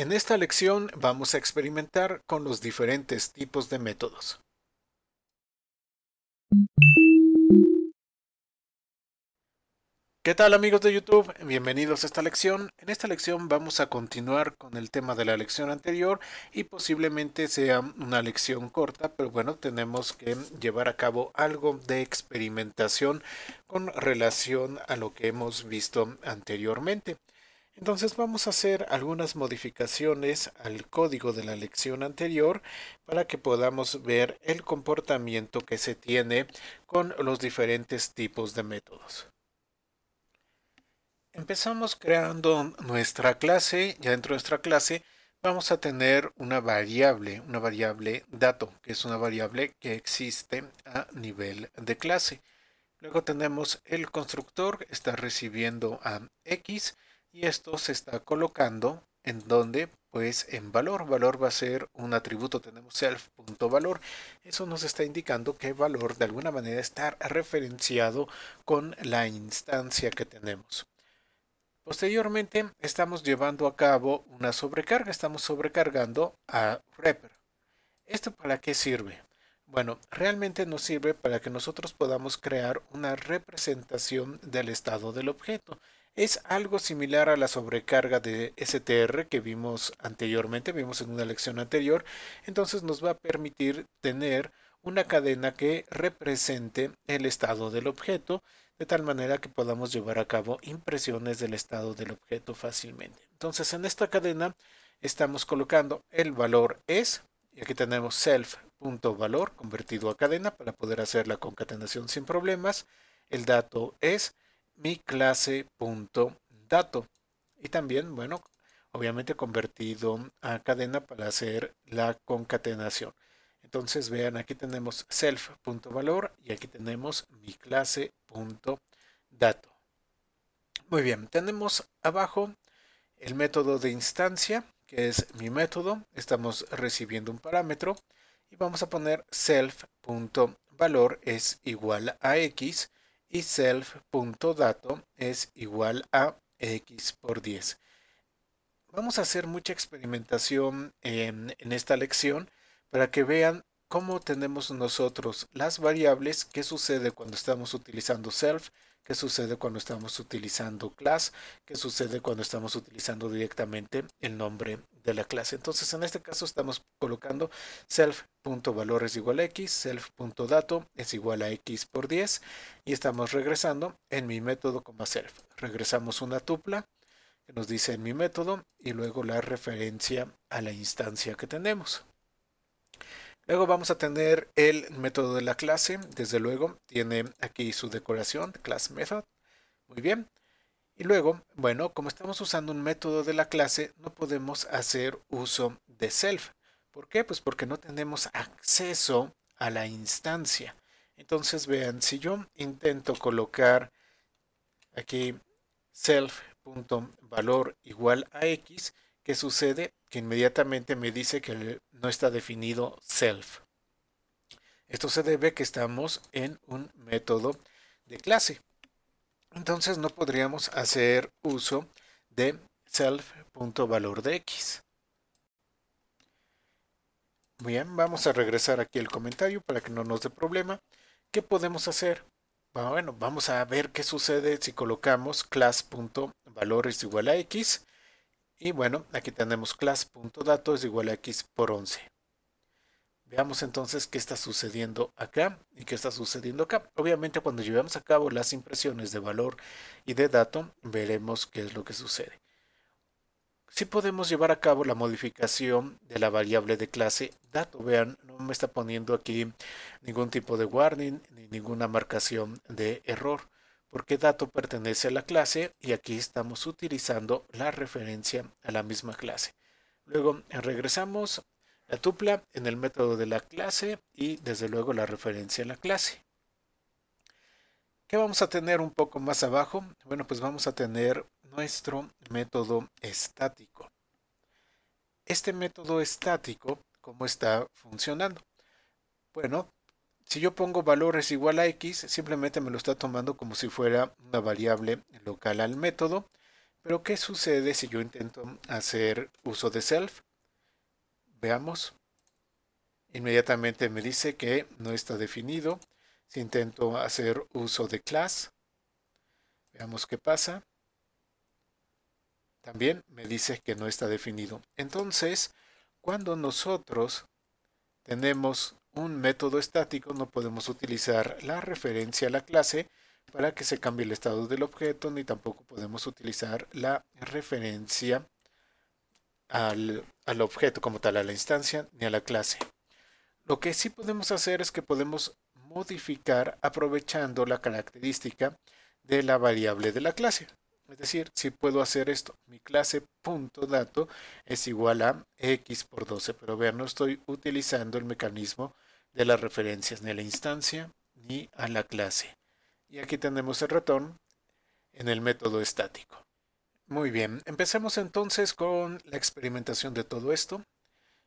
En esta lección vamos a experimentar con los diferentes tipos de métodos. ¿Qué tal amigos de YouTube? Bienvenidos a esta lección. En esta lección vamos a continuar con el tema de la lección anterior y posiblemente sea una lección corta, pero bueno, tenemos que llevar a cabo algo de experimentación con relación a lo que hemos visto anteriormente. Entonces vamos a hacer algunas modificaciones al código de la lección anterior para que podamos ver el comportamiento que se tiene con los diferentes tipos de métodos. Empezamos creando nuestra clase, ya dentro de nuestra clase vamos a tener una variable, una variable dato, que es una variable que existe a nivel de clase. Luego tenemos el constructor, está recibiendo a x, y esto se está colocando en donde pues en valor valor va a ser un atributo tenemos self.valor eso nos está indicando que valor de alguna manera está referenciado con la instancia que tenemos posteriormente estamos llevando a cabo una sobrecarga estamos sobrecargando a wrapper esto para qué sirve bueno, realmente nos sirve para que nosotros podamos crear una representación del estado del objeto. Es algo similar a la sobrecarga de STR que vimos anteriormente, vimos en una lección anterior, entonces nos va a permitir tener una cadena que represente el estado del objeto, de tal manera que podamos llevar a cabo impresiones del estado del objeto fácilmente. Entonces en esta cadena estamos colocando el valor es, y aquí tenemos self.valor convertido a cadena para poder hacer la concatenación sin problemas, el dato es, mi clase.dato. Y también, bueno, obviamente convertido a cadena para hacer la concatenación. Entonces, vean, aquí tenemos self.valor y aquí tenemos mi clase.dato. Muy bien, tenemos abajo el método de instancia, que es mi método. Estamos recibiendo un parámetro y vamos a poner self.valor es igual a x y self.dato es igual a x por 10. Vamos a hacer mucha experimentación en, esta lección para que vean cómo tenemos nosotros las variables, qué sucede cuando estamos utilizando self, qué sucede cuando estamos utilizando class, qué sucede cuando estamos utilizando directamente el nombre de la clase. Entonces, en este caso estamos colocando self.valor es igual a x, self.dato es igual a x por 10 y estamos regresando en mi método como self. Regresamos una tupla que nos dice en mi método y luego la referencia a la instancia que tenemos. Luego vamos a tener el método de la clase, desde luego, tiene aquí su decoración, class method, muy bien. Y luego, bueno, como estamos usando un método de la clase, no podemos hacer uso de self. ¿Por qué? Pues porque no tenemos acceso a la instancia. Entonces, vean, si yo intento colocar aquí self.valor igual a x, ¿Qué sucede? Que inmediatamente me dice que no está definido self. Esto se debe a que estamos en un método de clase. Entonces no podríamos hacer uso de self.valor de x. Bien, vamos a regresar aquí el comentario para que no nos dé problema. ¿Qué podemos hacer? Bueno, vamos a ver qué sucede si colocamos class.valor es igual a x y bueno, aquí tenemos class.dato es igual a x por 11. Veamos entonces qué está sucediendo acá y qué está sucediendo acá. Obviamente cuando llevemos a cabo las impresiones de valor y de dato, veremos qué es lo que sucede. Si podemos llevar a cabo la modificación de la variable de clase dato, vean, no me está poniendo aquí ningún tipo de warning ni ninguna marcación de error por qué dato pertenece a la clase y aquí estamos utilizando la referencia a la misma clase. Luego regresamos la tupla en el método de la clase y desde luego la referencia a la clase. ¿Qué vamos a tener un poco más abajo? Bueno, pues vamos a tener nuestro método estático. Este método estático, ¿cómo está funcionando? Bueno, si yo pongo valores igual a x, simplemente me lo está tomando como si fuera una variable local al método. Pero ¿qué sucede si yo intento hacer uso de self? Veamos. Inmediatamente me dice que no está definido. Si intento hacer uso de class, veamos qué pasa. También me dice que no está definido. Entonces, cuando nosotros tenemos un método estático no podemos utilizar la referencia a la clase para que se cambie el estado del objeto, ni tampoco podemos utilizar la referencia al, al, objeto como tal, a la instancia ni a la clase. Lo que sí podemos hacer es que podemos modificar aprovechando la característica de la variable de la clase. Es decir, si puedo hacer esto, mi clase punto dato es igual a x por 12, pero vean, no estoy utilizando el mecanismo de las referencias ni a la instancia ni a la clase. Y aquí tenemos el ratón en el método estático. Muy bien, empecemos entonces con la experimentación de todo esto.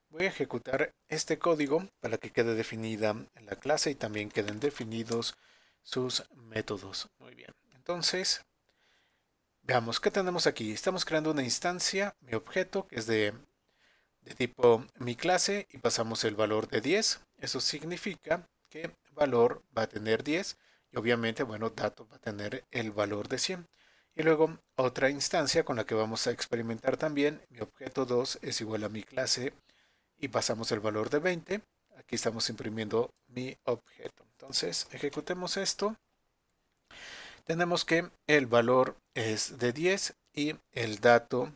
Voy a ejecutar este código para que quede definida la clase y también queden definidos sus métodos. Muy bien, entonces Veamos, ¿qué tenemos aquí? Estamos creando una instancia, mi objeto, que es de, tipo mi clase, y pasamos el valor de 10. Eso significa que valor va a tener 10 y obviamente, bueno, dato va a tener el valor de 100. Y luego otra instancia con la que vamos a experimentar también, mi objeto 2 es igual a mi clase y pasamos el valor de 20. Aquí estamos imprimiendo mi objeto. Entonces ejecutemos esto tenemos que el valor es de 10 y el dato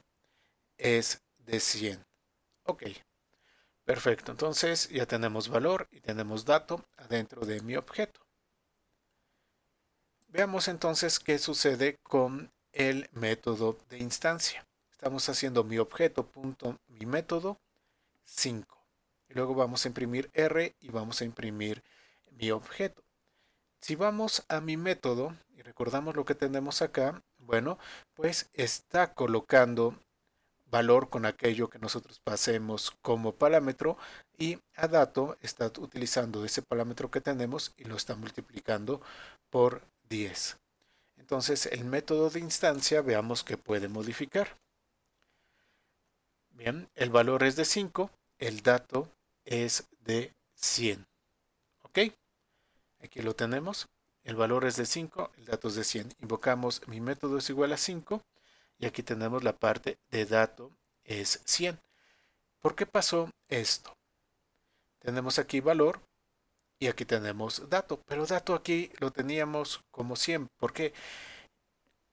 es de 100. Ok, perfecto. Entonces ya tenemos valor y tenemos dato adentro de mi objeto. Veamos entonces qué sucede con el método de instancia. Estamos haciendo mi objeto punto mi método 5. luego vamos a imprimir R y vamos a imprimir mi objeto. Si vamos a mi método y recordamos lo que tenemos acá, bueno, pues está colocando valor con aquello que nosotros pasemos como parámetro y a dato está utilizando ese parámetro que tenemos y lo está multiplicando por 10. Entonces el método de instancia veamos que puede modificar. Bien, el valor es de 5, el dato es de 100. ¿Ok? Aquí lo tenemos. El valor es de 5, el dato es de 100. Invocamos mi método es igual a 5 y aquí tenemos la parte de dato es 100. ¿Por qué pasó esto? Tenemos aquí valor y aquí tenemos dato, pero dato aquí lo teníamos como 100. ¿Por qué?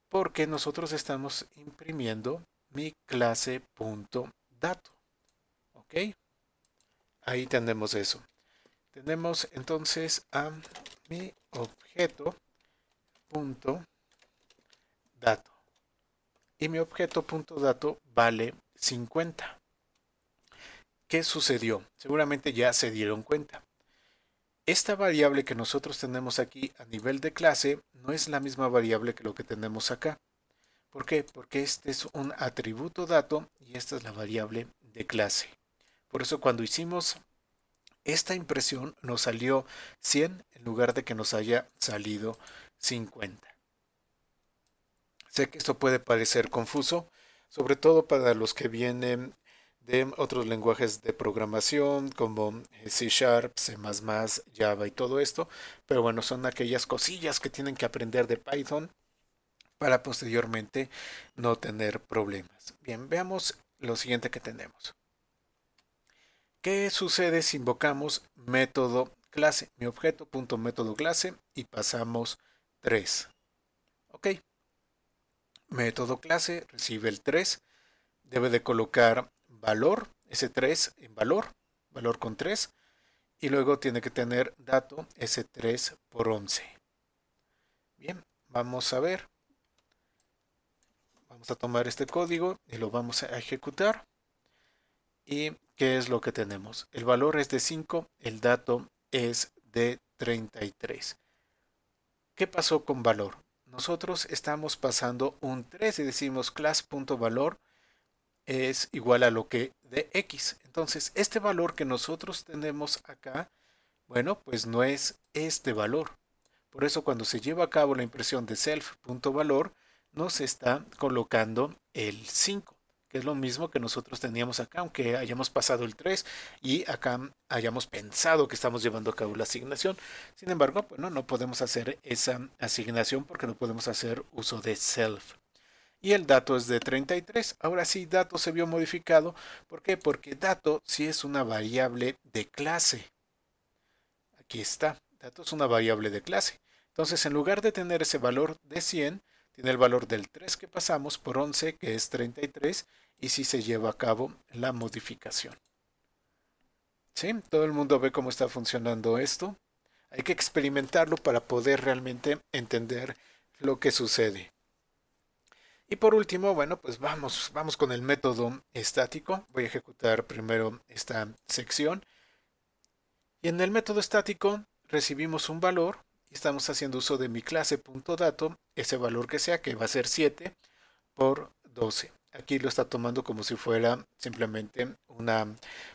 Porque nosotros estamos imprimiendo mi clase.dato. ¿Ok? Ahí tenemos eso. Tenemos entonces a mi objeto punto dato. Y mi objeto punto dato vale 50. ¿Qué sucedió? Seguramente ya se dieron cuenta. Esta variable que nosotros tenemos aquí a nivel de clase no es la misma variable que lo que tenemos acá. ¿Por qué? Porque este es un atributo dato y esta es la variable de clase. Por eso cuando hicimos esta impresión nos salió 100 en lugar de que nos haya salido 50. Sé que esto puede parecer confuso, sobre todo para los que vienen de otros lenguajes de programación como eh, C Sharp, C ⁇ Java y todo esto, pero bueno, son aquellas cosillas que tienen que aprender de Python para posteriormente no tener problemas. Bien, veamos lo siguiente que tenemos. ¿Qué sucede si invocamos método clase? Mi objeto punto método clase y pasamos 3. Ok. Método clase recibe el 3. Debe de colocar valor, ese 3 en valor, valor con 3. Y luego tiene que tener dato s 3 por 11. Bien, vamos a ver. Vamos a tomar este código y lo vamos a ejecutar. Y ¿Qué es lo que tenemos? El valor es de 5, el dato es de 33. ¿Qué pasó con valor? Nosotros estamos pasando un 3 y decimos class.valor es igual a lo que de x. Entonces, este valor que nosotros tenemos acá, bueno, pues no es este valor. Por eso cuando se lleva a cabo la impresión de self.valor, nos está colocando el 5 que es lo mismo que nosotros teníamos acá, aunque hayamos pasado el 3 y acá hayamos pensado que estamos llevando a cabo la asignación. Sin embargo, pues, no podemos hacer esa asignación porque no podemos hacer uso de self. Y el dato es de 33. Ahora sí, dato se vio modificado. ¿Por qué? Porque dato sí es una variable de clase. Aquí está. Dato es una variable de clase. Entonces, en lugar de tener ese valor de 100, tiene el valor del 3 que pasamos por 11, que es 33, y si se lleva a cabo la modificación. ¿Sí? Todo el mundo ve cómo está funcionando esto. Hay que experimentarlo para poder realmente entender lo que sucede. Y por último, bueno, pues vamos, vamos con el método estático. Voy a ejecutar primero esta sección. Y en el método estático recibimos un valor estamos haciendo uso de mi clase.dato, ese valor que sea, que va a ser 7 por 12 aquí lo está tomando como si fuera simplemente una,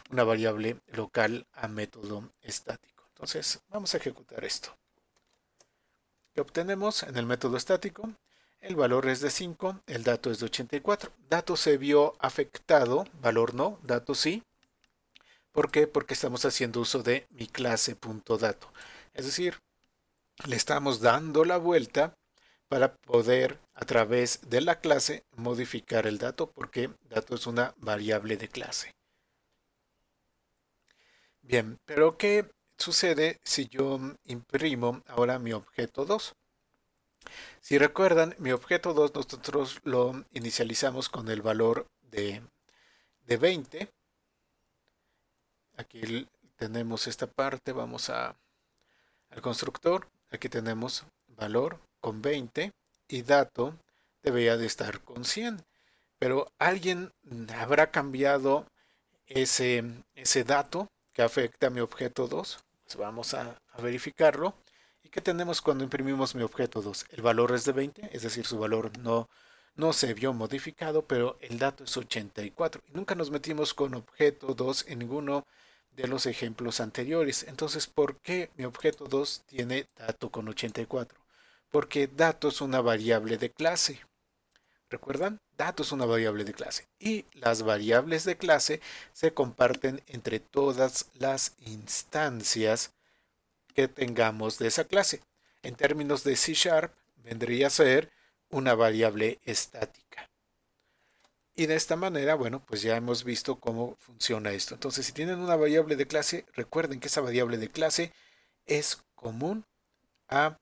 variable local a método estático. Entonces vamos a ejecutar esto. ¿Qué obtenemos en el método estático? El valor es de 5, el dato es de 84. Dato se vio afectado, valor no, dato sí. ¿Por qué? Porque estamos haciendo uso de mi clase.dato. Es decir, le estamos dando la vuelta para poder a través de la clase modificar el dato porque dato es una variable de clase. Bien, pero ¿qué sucede si yo imprimo ahora mi objeto 2? Si recuerdan, mi objeto 2 nosotros lo inicializamos con el valor de, 20. Aquí tenemos esta parte, vamos al constructor, aquí tenemos valor con 20 y Dato debería de estar con 100. Pero alguien habrá cambiado ese, ese dato que afecta a mi objeto 2. Pues vamos a, verificarlo. ¿Y qué tenemos cuando imprimimos mi objeto 2? El valor es de 20, es decir, su valor no, no se vio modificado, pero el dato es 84. Nunca nos metimos con objeto 2 en ninguno de los ejemplos anteriores. Entonces, ¿por qué mi objeto 2 tiene dato con 84? porque dato es una variable de clase. ¿Recuerdan? Dato es una variable de clase. Y las variables de clase se comparten entre todas las instancias que tengamos de esa clase. En términos de C Sharp, vendría a ser una variable estática. Y de esta manera, bueno, pues ya hemos visto cómo funciona esto. Entonces, si tienen una variable de clase, recuerden que esa variable de clase es común a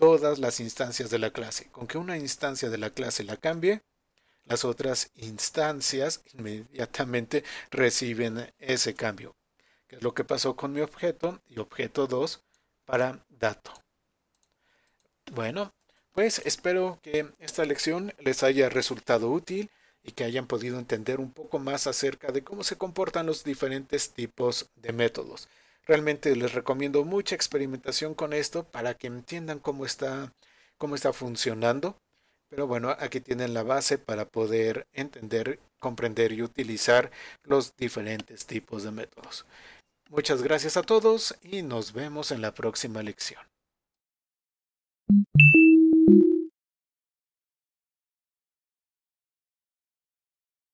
todas las instancias de la clase. Con que una instancia de la clase la cambie, las otras instancias inmediatamente reciben ese cambio, que es lo que pasó con mi objeto y objeto 2 para dato. Bueno, pues espero que esta lección les haya resultado útil y que hayan podido entender un poco más acerca de cómo se comportan los diferentes tipos de métodos. Realmente les recomiendo mucha experimentación con esto para que entiendan cómo está, cómo está funcionando. Pero bueno, aquí tienen la base para poder entender, comprender y utilizar los diferentes tipos de métodos. Muchas gracias a todos y nos vemos en la próxima lección.